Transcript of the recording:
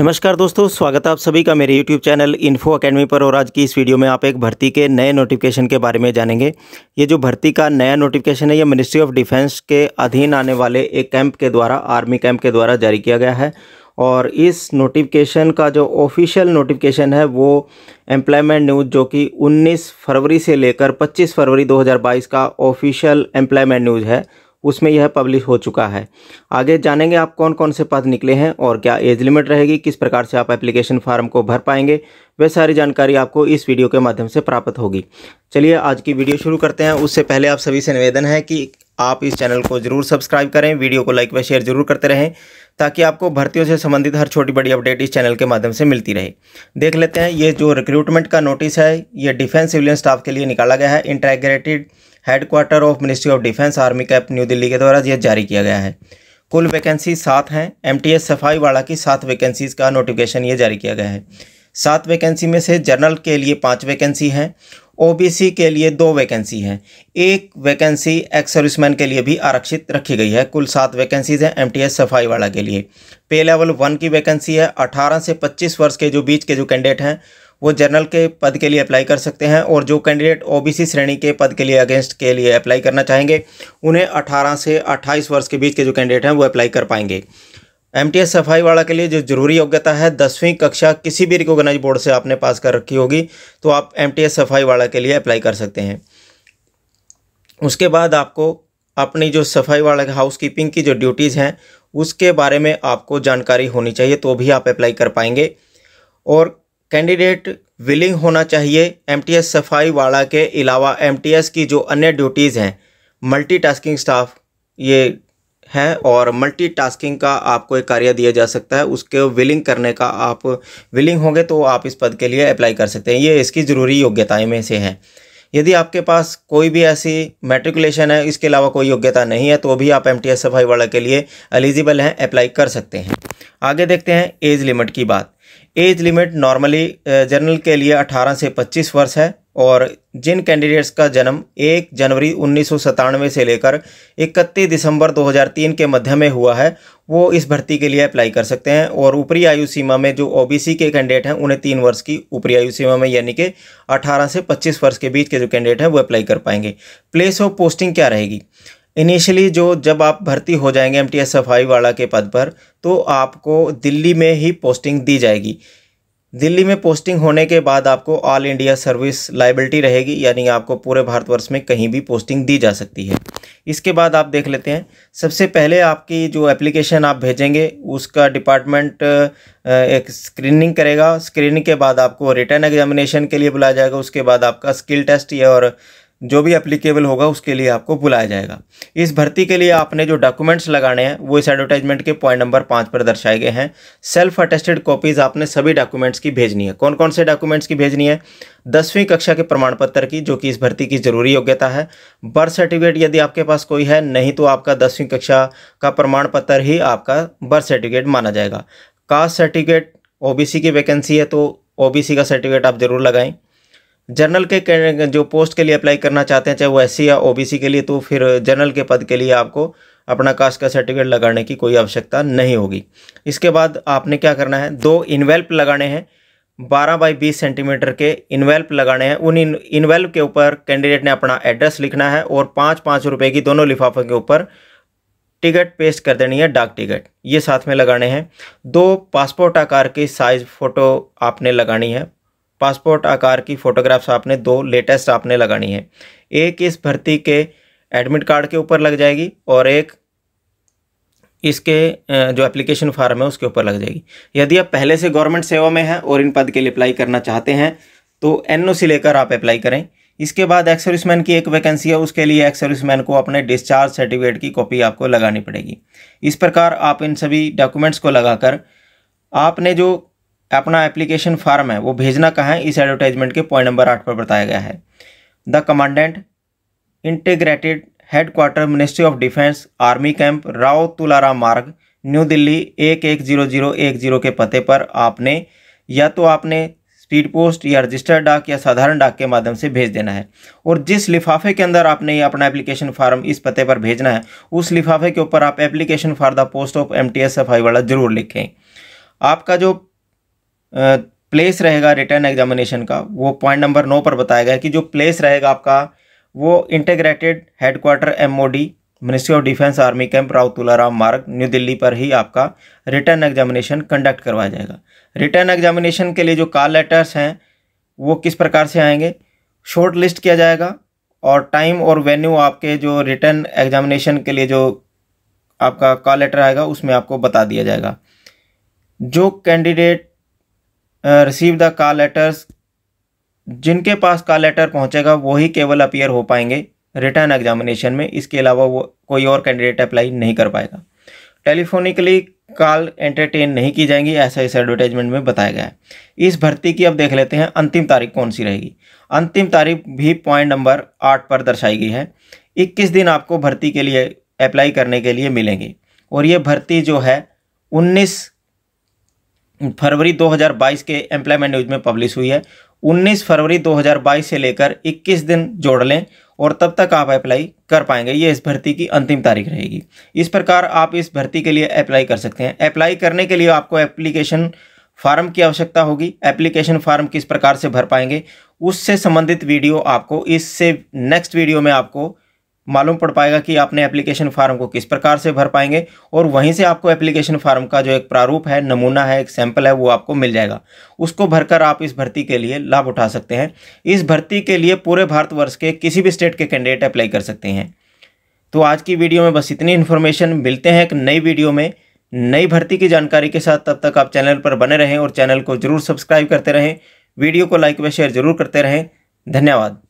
नमस्कार दोस्तों स्वागत है आप सभी का मेरे YouTube चैनल इन्फो अकेडमी पर और आज की इस वीडियो में आप एक भर्ती के नए नोटिफिकेशन के बारे में जानेंगे ये जो भर्ती का नया नोटिफिकेशन है ये मिनिस्ट्री ऑफ डिफेंस के अधीन आने वाले एक कैंप के द्वारा आर्मी कैंप के द्वारा जारी किया गया है और इस नोटिफिकेशन का जो ऑफिशियल नोटिफिकेशन है वो एम्प्लॉयमेंट न्यूज़ जो कि 19 फरवरी से लेकर 25 फरवरी 2022 का ऑफिशियल एम्प्लॉयमेंट न्यूज़ है उसमें यह पब्लिश हो चुका है आगे जानेंगे आप कौन कौन से पद निकले हैं और क्या एज लिमिट रहेगी किस प्रकार से आप एप्लीकेशन फार्म को भर पाएंगे वह सारी जानकारी आपको इस वीडियो के माध्यम से प्राप्त होगी चलिए आज की वीडियो शुरू करते हैं उससे पहले आप सभी से निवेदन है कि आप इस चैनल को जरूर सब्सक्राइब करें वीडियो को लाइक व शेयर जरूर करते रहें ताकि आपको भर्तियों से संबंधित हर छोटी बड़ी अपडेट इस चैनल के माध्यम से मिलती रहे देख लेते हैं ये जो रिक्रूटमेंट का नोटिस है ये डिफेंस सिविलियन स्टाफ के लिए निकाला गया है integrated headquarter of ministry of defence army camp new Delhi के द्वारा यह जारी किया गया है कुल वैकेंसी सात हैं एमटीएस सफाईवाड़ा की सात वैकेंसीज़ का नोटिफिकेशन ये जारी किया गया है सात वैकेंसी में से जनरल के लिए पाँच वैकेंसी हैं ओबीसी के लिए दो वैकेंसी हैं एक वैकेंसी एक्स सर्विसमैन के लिए भी आरक्षित रखी गई है कुल सात वैकेंसीज हैं एमटीएस सफाई वाला के लिए पे लेवल वन की वैकेंसी है 18 से 25 वर्ष के जो बीच के जो कैंडिडेट हैं वो जनरल के पद के लिए अप्लाई कर सकते हैं और जो कैंडिडेट ओबीसी श्रेणी के पद के लिए अगेंस्ट के लिए अप्लाई करना चाहेंगे उन्हें अठारह से अट्ठाईस वर्ष के बीच के जो कैंडिडेट हैं वो अप्लाई कर पाएंगे एम टी एस सफाई वाला के लिए जो जरूरी योग्यता है दसवीं कक्षा किसी भी रिकोगनाइज बोर्ड से आपने पास कर रखी होगी तो आप एम टी एस सफाई वाला के लिए अप्लाई कर सकते हैं उसके बाद आपको अपनी जो सफाई वाला हाउस कीपिंग की जो ड्यूटीज़ हैं उसके बारे में आपको जानकारी होनी चाहिए तो भी आप अप्लाई कर पाएंगे और कैंडिडेट विलिंग होना चाहिए एस सफाई वाला के अलावा एस की जो अन्य ड्यूटीज़ हैं टास्किंग स्टाफ ये हैं और मल्टीटास्किंग का आपको एक कार्य दिया जा सकता है उसके विलिंग करने का आप विलिंग होंगे तो आप इस पद के लिए अप्लाई कर सकते हैं ये इसकी ज़रूरी योग्यताएं में से है यदि आपके पास कोई भी ऐसी मेट्रिकुलेशन है इसके अलावा कोई योग्यता नहीं है तो भी आप एम टी एस सफाई वाला के लिए एलिजिबल हैं अप्लाई कर सकते हैं आगे देखते हैं एज लिमिट की बात एज लिमिट नॉर्मली जनरल के लिए 18 से 25 वर्ष है और जिन कैंडिडेट्स का जन्म 1 जनवरी उन्नीस से लेकर 31 दिसंबर 2003 के मध्य में हुआ है वो इस भर्ती के लिए अप्लाई कर सकते हैं और ऊपरी आयु सीमा में जो ओबीसी के कैंडिडेट हैं उन्हें तीन वर्ष की ऊपरी आयु सीमा में यानी कि 18 से 25 वर्ष के बीच के जो कैंडिडेट हैं वो अप्लाई कर पाएंगे प्लेस ऑफ पोस्टिंग क्या रहेगी इनिशियली जो जब आप भर्ती हो जाएंगे एम टी एस सफाई वाला के पद पर तो आपको दिल्ली में ही पोस्टिंग दी जाएगी दिल्ली में पोस्टिंग होने के बाद आपको ऑल इंडिया सर्विस लाइबिलिटी रहेगी यानी आपको पूरे भारतवर्ष में कहीं भी पोस्टिंग दी जा सकती है इसके बाद आप देख लेते हैं सबसे पहले आपकी जो एप्लीकेशन आप भेजेंगे उसका डिपार्टमेंट एक स्क्रीनिंग करेगा स्क्रीनिंग के बाद आपको रिटर्न एग्जामिनेशन के लिए बुलाया जाएगा उसके बाद आपका स्किल टेस्ट या और जो भी एप्लीकेबल होगा उसके लिए आपको बुलाया जाएगा इस भर्ती के लिए आपने जो डॉक्यूमेंट्स लगाने हैं वो इस एडवर्टाइजमेंट के पॉइंट नंबर पाँच पर दर्शाए गए हैं सेल्फ अटेस्टेड कॉपीज़ आपने सभी डॉक्यूमेंट्स की भेजनी है कौन कौन से डॉक्यूमेंट्स की भेजनी है दसवीं कक्षा के प्रमाण पत्र की जो कि इस भर्ती की ज़रूरी योग्यता है बर्थ सर्टिफिकेट यदि आपके पास कोई है नहीं तो आपका दसवीं कक्षा का प्रमाण पत्र ही आपका बर्थ सर्टिफिकेट माना जाएगा कास्ट सर्टिफिकेट ओ की वैकेंसी है तो ओ का सर्टिफिकेट आप ज़रूर लगाएं जनरल के जो पोस्ट के लिए अप्लाई करना चाहते हैं चाहे वो एस या ओ के लिए तो फिर जनरल के पद के लिए आपको अपना कास्ट का सर्टिफिकेट लगाने की कोई आवश्यकता नहीं होगी इसके बाद आपने क्या करना है दो इन्वेल्प लगाने हैं बारह बाई बीस सेंटीमीटर के इन्वेल्प लगाने हैं उन इन्वेल्प के ऊपर कैंडिडेट ने अपना एड्रेस लिखना है और पाँच पाँच रुपये की दोनों लिफाफों के ऊपर टिकट पेस्ट कर देनी है डाक टिकट ये साथ में लगाने हैं दो पासपोर्ट आकार की साइज़ फ़ोटो आपने लगानी है पासपोर्ट आकार की फ़ोटोग्राफ्स आपने दो लेटेस्ट आपने लगानी है एक इस भर्ती के एडमिट कार्ड के ऊपर लग जाएगी और एक इसके जो एप्लीकेशन फार्म है उसके ऊपर लग जाएगी यदि आप पहले से गवर्नमेंट सेवा में हैं और इन पद के लिए अप्लाई करना चाहते हैं तो एन लेकर आप अप्लाई करें इसके बाद एक्स मैन की एक वैकेंसी है उसके लिए एक्स मैन को अपने डिस्चार्ज सर्टिफिकेट की कॉपी आपको लगानी पड़ेगी इस प्रकार आप इन सभी डॉक्यूमेंट्स को लगाकर आपने जो अपना एप्लीकेशन फार्म है वो भेजना कहाँ है इस एडवर्टाइजमेंट के पॉइंट नंबर आठ पर बताया गया है the commandant integrated headquarter ministry of defence army camp Rao Tularam Marg new Delhi एक एक जीरो जीरो एक जीरो के पते पर आपने या तो आपने स्पीड पोस्ट या रजिस्टर्ड डाक या साधारण डाक के माध्यम से भेज देना है और जिस लिफाफे के अंदर आपने ये अपना एप्लीकेशन फार्म इस पते पर भेजना है उस लिफाफे के ऊपर आप application for the post of M T S F I वाला जरूर लिखें आपका जो प्लेस रहेगा रिटर्न एग्जामिनेशन का वो पॉइंट नंबर नौ पर बताया गया है कि जो प्लेस रहेगा आपका वो integrated headquarter M ministry of defence army camp Rao Tularam Marg new Delhi पर ही आपका रिटर्न एग्जामिनेशन कंडक्ट करवाया जाएगा रिटर्न एग्जामिनेशन के लिए जो कॉल लेटर्स हैं वो किस प्रकार से आएंगे शॉर्ट लिस्ट किया जाएगा और टाइम और वेन्यू आपके जो रिटर्न एग्जामिनेशन के लिए जो आपका कॉल लेटर आएगा उसमें आपको बता दिया जाएगा जो candidate receive the call letters जिनके पास कॉल लेटर पहुंचेगा वही केवल अपियर हो पाएंगे रिटर्न एग्जामिनेशन में इसके अलावा वो कोई और कैंडिडेट अप्लाई नहीं कर पाएगा टेलीफोनिकली कॉल एंटरटेन नहीं की जाएंगी ऐसा इस एडवर्टाइजमेंट में बताया गया है इस भर्ती की अब देख लेते हैं अंतिम तारीख कौन सी रहेगी अंतिम तारीख भी पॉइंट नंबर आठ पर दर्शाई गई है इक्कीस दिन आपको भर्ती के लिए अप्लाई करने के लिए मिलेंगे और ये भर्ती जो है उन्नीस फरवरी 2022 के एम्प्लॉयमेंट न्यूज़ में पब्लिश हुई है 19 फरवरी 2022 से लेकर 21 दिन जोड़ लें और तब तक आप अप्लाई कर पाएंगे ये इस भर्ती की अंतिम तारीख रहेगी इस प्रकार आप इस भर्ती के लिए अप्लाई कर सकते हैं अप्लाई करने के लिए आपको एप्लीकेशन फार्म की आवश्यकता होगी एप्लीकेशन फार्म किस प्रकार से भर पाएंगे उससे संबंधित वीडियो आपको इससे नेक्स्ट वीडियो में आपको मालूम पड़ पाएगा कि आपने एप्लीकेशन फार्म को किस प्रकार से भर पाएंगे और वहीं से आपको एप्लीकेशन फार्म का जो एक प्रारूप है नमूना है एक सैंपल है वो आपको मिल जाएगा उसको भरकर आप इस भर्ती के लिए लाभ उठा सकते हैं इस भर्ती के लिए पूरे भारतवर्ष के किसी भी स्टेट के कैंडिडेट अप्लाई कर सकते हैं तो आज की वीडियो में बस इतनी इन्फॉर्मेशन मिलते हैं एक नई वीडियो में नई भर्ती की जानकारी के साथ तब तक आप चैनल पर बने रहें और चैनल को जरूर सब्सक्राइब करते रहें वीडियो को लाइक व शेयर जरूर करते रहें धन्यवाद